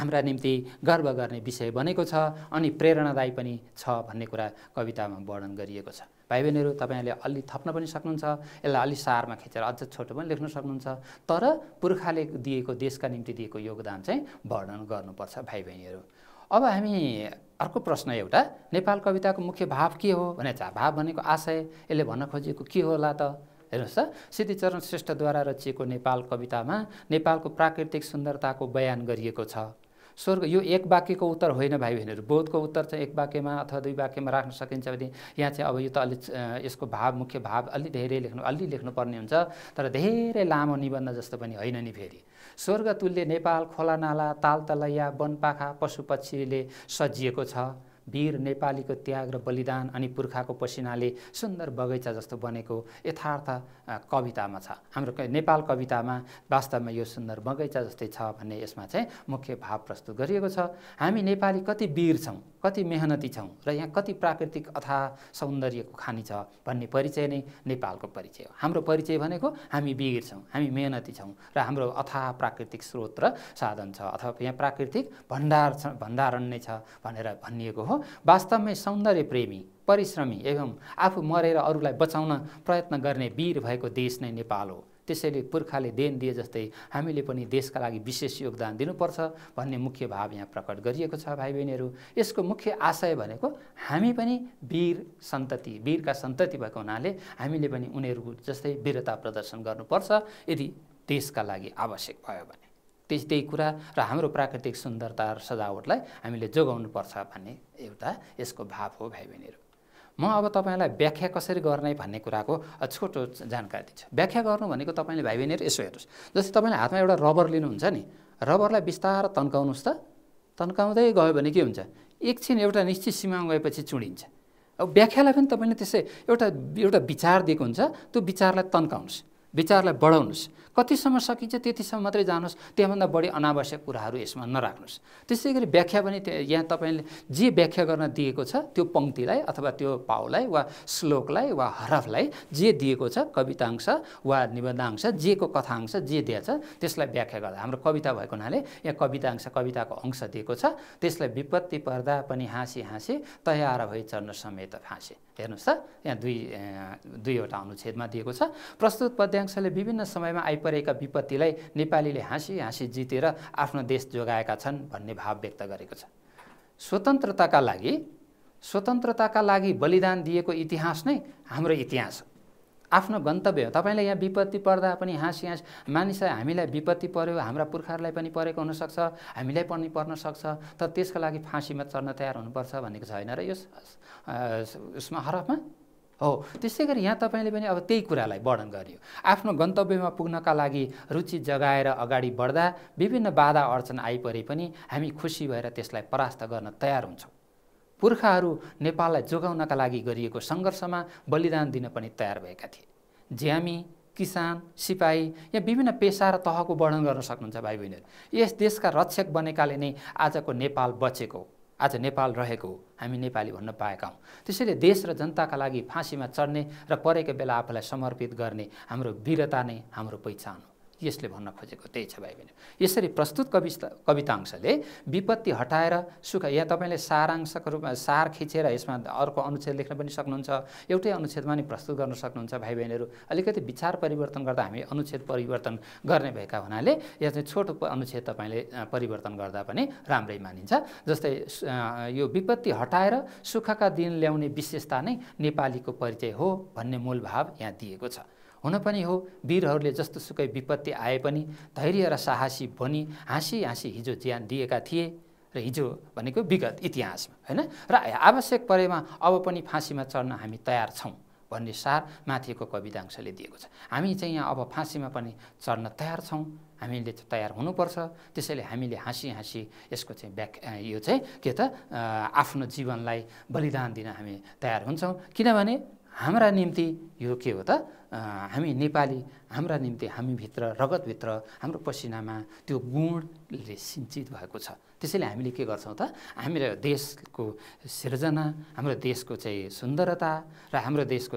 हाम्रा निम्ति गर्व गर्ने विषय बनेको छ अनि प्रेरणादायी पनि छ भन्ने कुरा कवितामा वर्णन गरिएको छ भाइ बहिनीहरू तपाईँहरूले अलि थप्न पनि सक्नुहुन्छ यसलाई अलि सारमा खिचेर अझ छोटो पनि लेख्न सक्नुहुन्छ तर पुर्खाले दिएको देशका निम्ति दिएको योगदान चाहिँ वर्णन गर्नुपर्छ भाइ बहिनीहरू अब हामी अर्को प्रश्न एउटा नेपाल कविताको मुख्य भाव के हो भने भाव भनेको आशय यसले भन्न खोजेको के होला त हेर्नुहोस् त सिद्धिचरण श्रेष्ठद्वारा रचिएको नेपाल कवितामा नेपालको प्राकृतिक सुन्दरताको बयान गरिएको छ स्वर्ग यो एक वाक्यको उत्तर होइन भाइ बहिनीहरू बोधको उत्तर चाहिँ एक वाक्यमा अथवा दुई वाक्यमा राख्न सकिन्छ भने यहाँ चाहिँ अब यो त अलि यसको भाव मुख्य भाव अलि धेरै लेख्नु अलि लेख्नुपर्ने हुन्छ तर धेरै लामो निबन्ध जस्तो पनि होइन नि फेरि स्वर्गतुल्य नेपाल खोलानाला ताल तलैया वनपाखा पशुपक्षीले सजिएको छ वीर नेपालीको त्याग र बलिदान अनि पुर्खाको पसिनाले सुन्दर बगैँचा जस्तो बनेको यथार्थ कवितामा छ हाम्रो नेपाल कवितामा वास्तवमा यो सुन्दर बगैँचा जस्तै छ भन्ने यसमा चाहिँ मुख्य भाव प्रस्तुत गरिएको छ हामी नेपाली कति वीर छौँ कति मेहनती छौँ र यहाँ कति प्राकृतिक अथा सौन्दर्यको खानी छ भन्ने परिचय नै नेपालको परिचय हो हाम्रो परिचय भनेको हामी वीर छौँ हामी मेहनती छौँ र हाम्रो अथा प्राकृतिक स्रोत र साधन छ अथवा यहाँ प्राकृतिक भण्डार छ भण्डारण नै छ भनेर भनिएको हो वास्तवमै सौन्दर्य प्रेमी परिश्रमी एवं आफू मरेर अरूलाई बचाउन प्रयत्न गर्ने वीर भएको देश नै नेपाल हो त्यसैले पुर्खाले देन दिए जस्तै हामीले पनि देशका लागि विशेष योगदान दिनुपर्छ भन्ने मुख्य भाव यहाँ प्रकट गरिएको छ भाइ बहिनीहरू यसको मुख्य आशय भनेको हामी पनि वीर सन्तति वीरका सन्तति भएको हुनाले हामीले पनि उनीहरू जस्तै वीरता प्रदर्शन गर्नुपर्छ यदि देशका लागि आवश्यक भयो भने त्यस त्यही कुरा र हाम्रो प्राकृतिक सुन्दरता र सजावटलाई हामीले जोगाउनुपर्छ भन्ने एउटा यसको भाव हो भाइ बहिनीहरू म अब तपाईँलाई व्याख्या कसरी गर्ने भन्ने कुराको छोटो जानकारी दिन्छु व्याख्या गर्नु भनेको तपाईँले भाइ बहिनीहरू यसो हेर्नुहोस् जस्तै तपाईँले हातमा एउटा रबर लिनुहुन्छ नि रबरलाई बिस्तारै तन्काउनुहोस् त तन्काउँदै गयो भने के हुन्छ एकछिन एउटा निश्चित सीमा गएपछि चुडिन्छ अब व्याख्यालाई पनि तपाईँले त्यसै एउटा एउटा विचार दिएको हुन्छ त्यो विचारलाई तन्काउनुहोस् विचारलाई बढाउनुहोस् कतिसम्म सकिन्छ त्यतिसम्म मात्रै जानुहोस् त्योभन्दा बढी अनावश्यक कुराहरू यसमा नराख्नुहोस् त्यसै गरी व्याख्या पनि यहाँ तपाईँले जे व्याख्या गर्न दिएको छ त्यो पङ्क्तिलाई अथवा त्यो पाउलाई वा श्लोकलाई वा हरफलाई जे दिएको छ कवितांश वा निबन्धांश जेको कथांश जे दिएछ त्यसलाई व्याख्या गर्दा हाम्रो कविता भएको हुनाले यहाँ कवितांश कविताको अंश दिएको छ त्यसलाई विपत्ति पर्दा पनि हाँसी हाँसी तयार भई चढ्न समेत हाँसे हेर्नुहोस् त यहाँ दुई दुईवटा अनुच्छेदमा दिएको छ प्रस्तुत पद्यांशले विभिन्न समयमा आइपरेका विपत्तिलाई नेपालीले हाँसी हाँसी जितेर आफ्नो देश जोगाएका छन् भन्ने भाव व्यक्त गरेको छ स्वतन्त्रताका लागि स्वतन्त्रताका लागि बलिदान दिएको इतिहास नै हाम्रो इतिहास हो आफ्नो गन्तव्य हो तपाईँलाई यहाँ विपत्ति पर्दा पनि हाँस हाँस मानिसलाई हामीलाई विपत्ति पर्यो हाम्रा पुर्खाहरूलाई पनि परेको हुनसक्छ हामीलाई पनि पर्न सक्छ तर त्यसको लागि फाँसीमा चढ्न तयार हुनुपर्छ भनेको छैन र यो उसमा हरफमा हो त्यसै गरी यहाँ तपाईँले पनि अब त्यही कुरालाई वर्णन गरियो आफ्नो गन्तव्यमा पुग्नका लागि रुचि जगाएर अगाडि बढ्दा विभिन्न बाधा अडचन आइपरे पनि हामी खुसी भएर त्यसलाई परास्त गर्न तयार हुन्छौँ पुर्खाहरू नेपाललाई जोगाउनका लागि गरिएको सङ्घर्षमा बलिदान दिन पनि तयार भएका थिए ज्यामी किसान सिपाही या विभिन्न पेसा र तहको वर्णन गर्न सक्नुहुन्छ भाइ बहिनीहरू यस देशका रक्षक बनेकाले नै आजको नेपाल बचेको आज नेपाल रहेको हामी नेपाली भन्न पाएका हौँ त्यसैले देश र जनताका लागि फाँसीमा चढ्ने र परेको बेला आफूलाई समर्पित गर्ने हाम्रो वीरता नै हाम्रो पहिचान हो यसले भन्न खोजेको त्यही छ भाइ बहिनी यसरी प्रस्तुत कवि कवितांशले विपत्ति हटाएर सुख या तपाईँले सारांशको रूपमा सार खिचेर यसमा अर्को अनुच्छेद लेख्न पनि सक्नुहुन्छ एउटै अनुच्छेदमा नि प्रस्तुत गर्न सक्नुहुन्छ भाइ बहिनीहरू अलिकति विचार परिवर्तन गर्दा हामी अनुच्छेद परिवर्तन गर्ने भएका हुनाले यहाँ चाहिँ छोटो अनुच्छेद तपाईँले परिवर्तन गर्दा पनि राम्रै मानिन्छ जस्तै यो विपत्ति हटाएर सुखका दिन ल्याउने विशेषता नै नेपालीको परिचय हो भन्ने मूल भाव यहाँ दिएको छ हुन पनि हो वीरहरूले जस्तोसुकै विपत्ति आए पनि धैर्य र साहसी बनी हाँसी हाँसी हिजो ज्यान दिएका थिए र हिजो भनेको विगत इतिहासमा होइन र आवश्यक परेमा अब पनि फाँसीमा चढ्न हामी तयार छौँ भन्ने सार माथिको कवितांशले दिएको छ हामी चाहिँ यहाँ अब फाँसीमा पनि चढ्न तयार छौँ हामीले तयार हुनुपर्छ त्यसैले हामीले हाँसी हाँसी यसको चाहिँ व्याख्या यो चाहिँ के त आफ्नो जीवनलाई बलिदान दिन हामी तयार हुन्छौँ किनभने हाम्रा निम्ति यो के हो त हामी नेपाली हाम्रा निम्ति हामीभित्र रगतभित्र हाम्रो पसिनामा त्यो गुणले सिन्चित भएको छ त्यसैले हामीले के गर्छौँ त हाम्रो देशको सिर्जना हाम्रो देशको चाहिँ सुन्दरता र हाम्रो देशको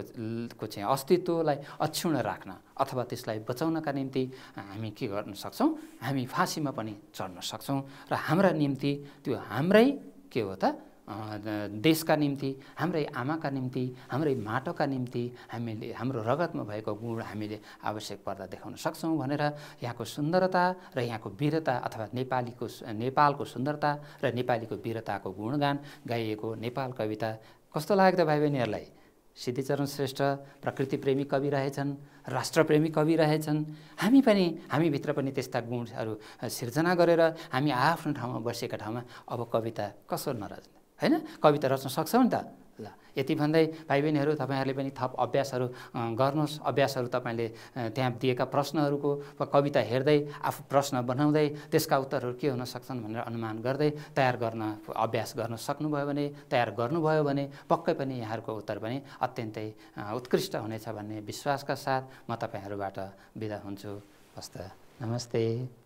को चाहिँ अस्तित्वलाई अक्षुण राख्न अथवा त्यसलाई बचाउनका निम्ति हामी के गर्न सक्छौँ हामी फाँसीमा पनि चढ्न सक्छौँ र हाम्रा निम्ति त्यो हाम्रै के हो त देशका निम्ति हाम्रै आमाका निम्ति हाम्रै माटोका निम्ति हामीले हाम्रो रगतमा भएको गुण हामीले आवश्यक पर्दा देखाउन सक्छौँ भनेर यहाँको सुन्दरता र यहाँको वीरता अथवा नेपालीको नेपालको सुन्दरता र नेपालीको वीरताको गुणगान गाइएको नेपाल कविता कस्तो लाग्यो त भाइ बहिनीहरूलाई सिद्धिचरण श्रेष्ठ प्रकृतिप्रेमी कवि रहेछन् राष्ट्रप्रेमी कवि रहेछन् हामी पनि हामीभित्र पनि त्यस्ता गुणहरू सिर्जना गरेर हामी आफ्नो ठाउँमा बसेका ठाउँमा अब कविता कसो नरच होइन कविता रच्न सक्छौँ नि त ल यति भन्दै भाइ बहिनीहरू तपाईँहरूले पनि थप अभ्यासहरू गर्नुहोस् अभ्यासहरू तपाईँले त्यहाँ दिएका प्रश्नहरूको कविता हेर्दै आफू प्रश्न बनाउँदै त्यसका उत्तरहरू के हुन सक्छन् भनेर अनुमान गर्दै तयार गर्न अभ्यास गर्न सक्नुभयो भने तयार गर्नुभयो भने पक्कै पनि यहाँहरूको उत्तर पनि अत्यन्तै उत्कृष्ट हुनेछ भन्ने विश्वासका साथ म तपाईँहरूबाट बिदा हुन्छु हस्त नमस्ते